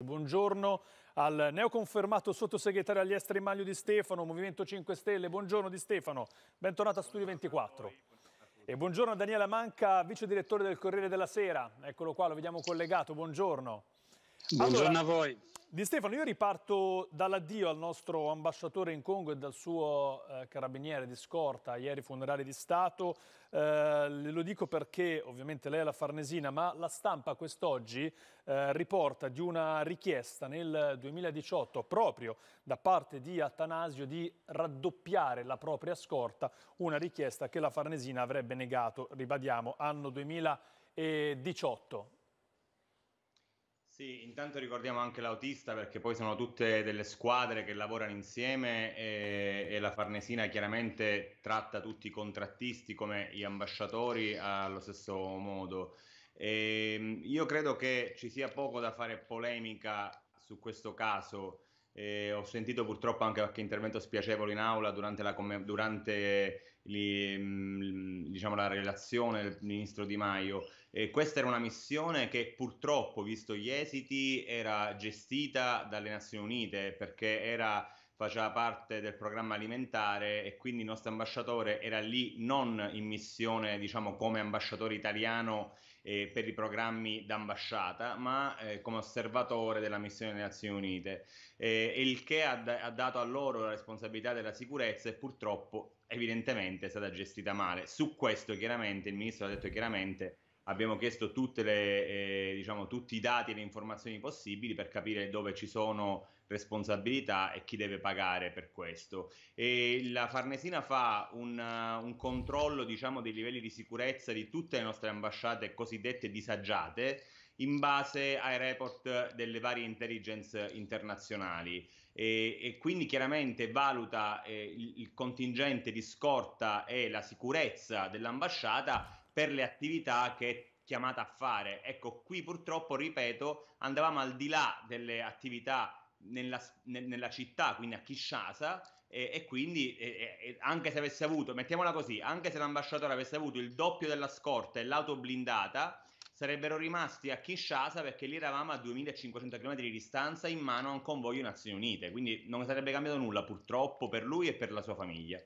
Buongiorno al neoconfermato sottosegretario agli esteri Maglio Di Stefano, Movimento 5 Stelle. Buongiorno Di Stefano, bentornato a Studio 24. E buongiorno a Daniela Manca, vice direttore del Corriere della Sera. Eccolo qua, lo vediamo collegato. Buongiorno. Buongiorno allora, a voi. Di Stefano, io riparto dall'addio al nostro ambasciatore in Congo e dal suo eh, carabiniere di scorta, ieri funerale di Stato. Eh, lo dico perché ovviamente lei è la Farnesina, ma la stampa quest'oggi eh, riporta di una richiesta nel 2018 proprio da parte di Atanasio di raddoppiare la propria scorta, una richiesta che la Farnesina avrebbe negato, ribadiamo, anno 2018. Sì, intanto ricordiamo anche l'autista perché poi sono tutte delle squadre che lavorano insieme e, e la Farnesina chiaramente tratta tutti i contrattisti come gli ambasciatori allo stesso modo. E, ehm, io credo che ci sia poco da fare polemica su questo caso. Eh, ho sentito purtroppo anche qualche intervento spiacevole in aula durante la, durante li, mm, diciamo, la relazione del ministro Di Maio. Eh, questa era una missione che purtroppo, visto gli esiti, era gestita dalle Nazioni Unite perché era faceva parte del programma alimentare e quindi il nostro ambasciatore era lì non in missione, diciamo, come ambasciatore italiano eh, per i programmi d'ambasciata, ma eh, come osservatore della missione delle Nazioni Unite. Eh, il che ha, ha dato a loro la responsabilità della sicurezza e purtroppo evidentemente è stata gestita male. Su questo chiaramente il ministro ha detto chiaramente abbiamo chiesto le, eh, diciamo, tutti i dati e le informazioni possibili per capire dove ci sono responsabilità e chi deve pagare per questo. E la Farnesina fa un, uh, un controllo diciamo, dei livelli di sicurezza di tutte le nostre ambasciate cosiddette disagiate in base ai report delle varie intelligence internazionali e, e quindi chiaramente valuta eh, il, il contingente di scorta e la sicurezza dell'ambasciata per le attività che è chiamata a fare. Ecco, qui purtroppo, ripeto, andavamo al di là delle attività nella, nella città, quindi a Kinshasa, e, e, quindi e, e anche se avesse avuto, mettiamola così, anche se l'ambasciatore avesse avuto il doppio della scorta e l'auto blindata, sarebbero rimasti a Kinshasa perché lì eravamo a 2500 km di distanza in mano a un convoglio Nazioni Unite, quindi non sarebbe cambiato nulla purtroppo per lui e per la sua famiglia.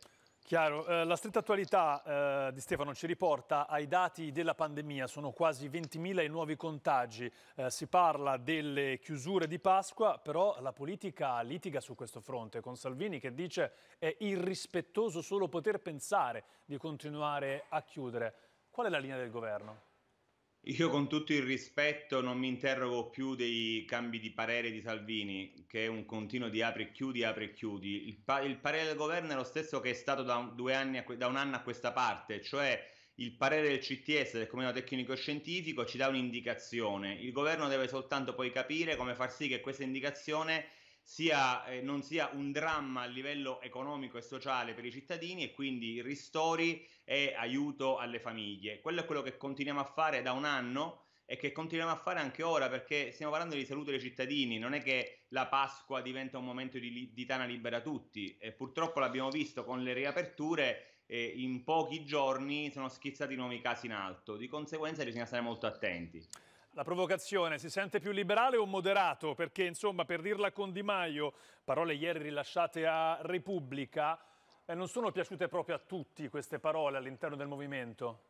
Chiaro, eh, la stretta attualità eh, di Stefano ci riporta ai dati della pandemia, sono quasi 20.000 i nuovi contagi, eh, si parla delle chiusure di Pasqua, però la politica litiga su questo fronte con Salvini che dice è irrispettoso solo poter pensare di continuare a chiudere. Qual è la linea del governo? Io con tutto il rispetto non mi interrogo più dei cambi di parere di Salvini, che è un continuo di apri e chiudi, apri e chiudi. Il, pa- il parere del governo è lo stesso che è stato da un, que- da un anno a questa parte, cioè il parere del CTS, del Comitato Tecnico Scientifico, ci dà un'indicazione. Il governo deve soltanto poi capire come far sì che questa indicazione sia, eh, non sia un dramma a livello economico e sociale per i cittadini e quindi ristori e aiuto alle famiglie. Quello è quello che continuiamo a fare da un anno e che continuiamo a fare anche ora perché stiamo parlando di salute dei cittadini, non è che la Pasqua diventa un momento di, di tana libera a tutti e purtroppo l'abbiamo visto con le riaperture, eh, in pochi giorni sono schizzati nuovi casi in alto, di conseguenza bisogna stare molto attenti. La provocazione si sente più liberale o moderato? Perché, insomma, per dirla con Di Maio, parole ieri rilasciate a Repubblica, eh, non sono piaciute proprio a tutti queste parole all'interno del movimento.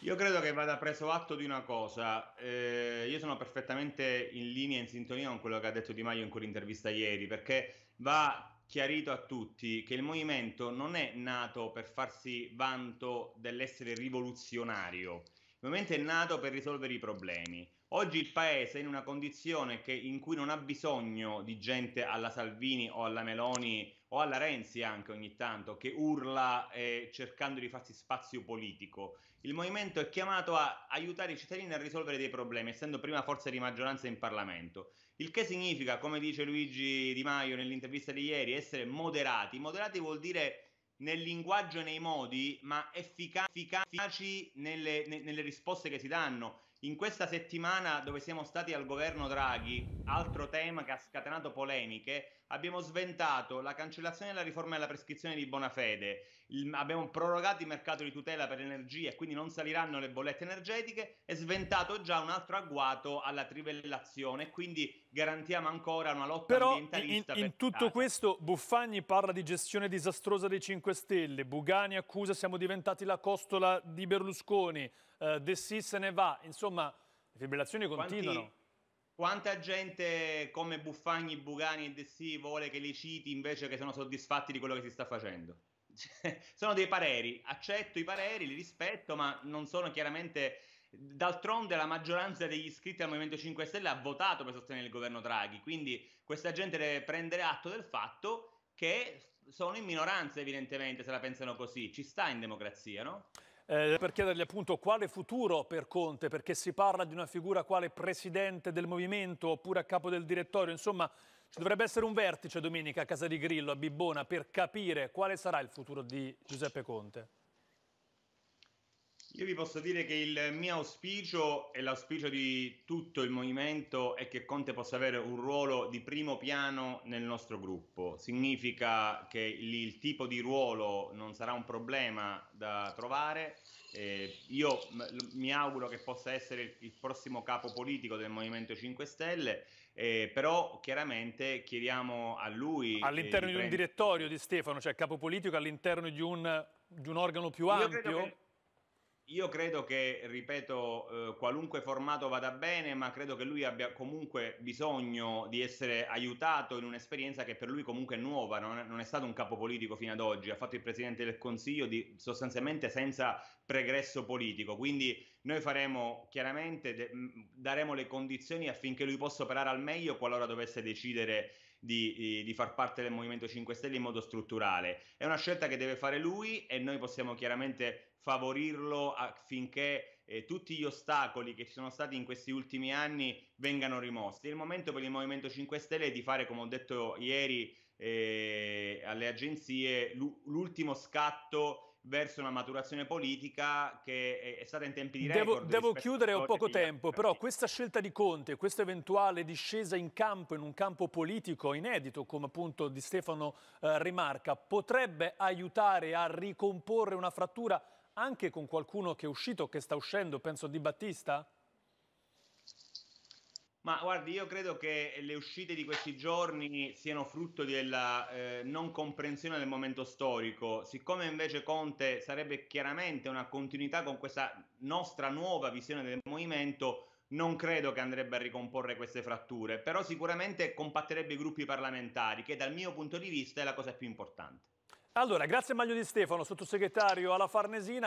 Io credo che vada preso atto di una cosa, eh, io sono perfettamente in linea, e in sintonia con quello che ha detto Di Maio in quell'intervista ieri, perché va chiarito a tutti che il movimento non è nato per farsi vanto dell'essere rivoluzionario, movimento è nato per risolvere i problemi. Oggi il paese è in una condizione che, in cui non ha bisogno di gente alla Salvini o alla Meloni o alla Renzi anche ogni tanto che urla eh, cercando di farsi spazio politico. Il movimento è chiamato a aiutare i cittadini a risolvere dei problemi, essendo prima forza di maggioranza in Parlamento. Il che significa, come dice Luigi Di Maio nell'intervista di ieri, essere moderati. Moderati vuol dire nel linguaggio e nei modi, ma effica- efficaci nelle, ne- nelle risposte che si danno. In questa settimana dove siamo stati al governo Draghi, altro tema che ha scatenato polemiche, abbiamo sventato la cancellazione della riforma della prescrizione di buona fede, il, abbiamo prorogato il mercato di tutela per l'energia e quindi non saliranno le bollette energetiche, è sventato già un altro agguato alla trivellazione, quindi garantiamo ancora una lotta Però ambientalista. In, in, in tutto casa. questo Buffagni parla di gestione disastrosa dei 5 Stelle, Bugani accusa siamo diventati la costola di Berlusconi, eh, De Sissi se ne va, insomma le fibrillazioni continuano. Quanti... Quanta gente come Buffagni, Bugani e Dessì vuole che li citi invece che sono soddisfatti di quello che si sta facendo? Cioè, sono dei pareri, accetto i pareri, li rispetto, ma non sono chiaramente... D'altronde la maggioranza degli iscritti al Movimento 5 Stelle ha votato per sostenere il governo Draghi, quindi questa gente deve prendere atto del fatto che sono in minoranza evidentemente se la pensano così, ci sta in democrazia, no? Eh, per chiedergli appunto quale futuro per Conte, perché si parla di una figura quale presidente del movimento oppure a capo del direttorio, insomma ci dovrebbe essere un vertice domenica a casa di Grillo, a Bibbona, per capire quale sarà il futuro di Giuseppe Conte. Io vi posso dire che il mio auspicio e l'auspicio di tutto il movimento è che Conte possa avere un ruolo di primo piano nel nostro gruppo. Significa che il, tipo di ruolo non sarà un problema da trovare. Eh, io mi auguro che possa essere il, prossimo capo politico del Movimento 5 Stelle, eh, però chiaramente chiediamo a lui... Eh, all'interno eh, di, prendere... un direttorio di Stefano, cioè capo politico all'interno di un, di un organo più io ampio? Io credo che, ripeto, eh, qualunque formato vada bene, ma credo che lui abbia comunque bisogno di essere aiutato in un'esperienza che per lui comunque è nuova, non è, non è stato un capo politico fino ad oggi, ha fatto il Presidente del Consiglio di, sostanzialmente senza pregresso politico, quindi noi faremo chiaramente, de, daremo le condizioni affinché lui possa operare al meglio qualora dovesse decidere di, di, far parte del Movimento 5 Stelle in modo strutturale. È una scelta che deve fare lui e noi possiamo chiaramente favorirlo affinché eh, tutti gli ostacoli che ci sono stati in questi ultimi anni vengano rimossi. Il momento per il Movimento 5 Stelle è di fare, come ho detto ieri eh, alle agenzie, l'ultimo scatto verso una maturazione politica che è stata in tempi di record. Devo, devo chiudere, ho poco tempo, però questa scelta di Conte, questa eventuale discesa in campo, in un campo politico inedito, come appunto di Stefano eh, rimarca, potrebbe aiutare a ricomporre una frattura anche con qualcuno che è uscito, che sta uscendo, penso Di Battista? Ma guardi, io credo che le uscite di questi giorni siano frutto della eh, non comprensione del momento storico, siccome invece Conte sarebbe chiaramente una continuità con questa nostra nuova visione del movimento, non credo che andrebbe a ricomporre queste fratture, però sicuramente compatterebbe i gruppi parlamentari, che dal mio punto di vista è la cosa più importante. Allora, grazie Maglio Di Stefano, sottosegretario alla Farnesina.